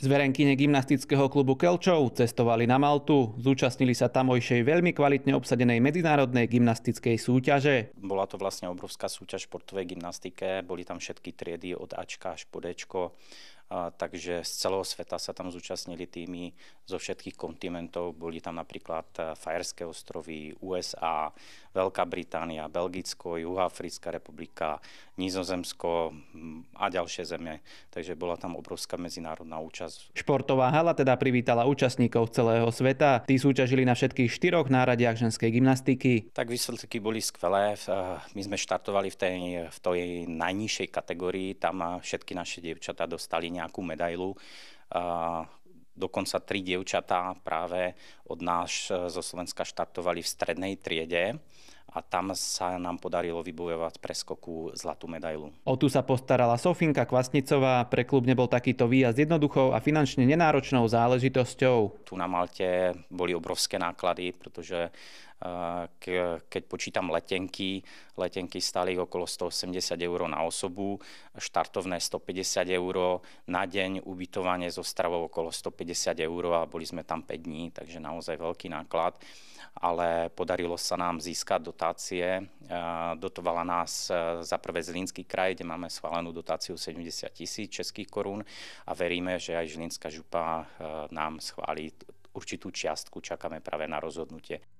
Zverenkyne gymnastického klubu Kelčov cestovali na Maltu, zúčastnili sa tamojšej veľmi kvalitne obsadenej medzinárodnej gymnastickej súťaže. Bola to vlastne obrovská súťaž v športovej gymnastike, boli tam všetky triedy od Ačka až po Dčko a, takže z celého sveta sa tam zúčastnili týmy zo všetkých kontinentov. Boli tam napríklad e, Fajerské ostrovy, USA, Veľká Británia, Belgicko, Juhafrická republika, Nizozemsko a ďalšie zeme. Takže bola tam obrovská medzinárodná účasť. Športová hala teda privítala účastníkov celého sveta. Tí súťažili na všetkých štyroch náradiach ženskej gymnastiky. Tak výsledky boli skvelé. E, my sme štartovali v tej, v tej najnižšej kategórii. Tam e, všetky naše dievčatá dostali nejakú medailu. dokonca tri dievčatá práve od nás e, zo Slovenska štartovali v strednej triede a tam sa nám podarilo vybojovať preskoku zlatú medailu. O tu sa postarala Sofinka Kvasnicová, pre klub nebol takýto výjazd jednoduchou a finančne nenáročnou záležitosťou. Tu na Malte boli obrovské náklady, pretože keď počítam letenky, letenky stali okolo 180 eur na osobu, štartovné 150 eur, na deň ubytovanie zo stravou okolo 150 eur a boli sme tam 5 dní, takže naozaj veľký náklad. Ale podarilo sa nám získať dotácie. Dotovala nás e, za prvé Zlínsky kraj, kde máme schválenú dotáciu 70 tisíc českých korún a veríme, že aj Žilinská župa e, nám schváli určitú čiastku, čakáme práve na rozhodnutie.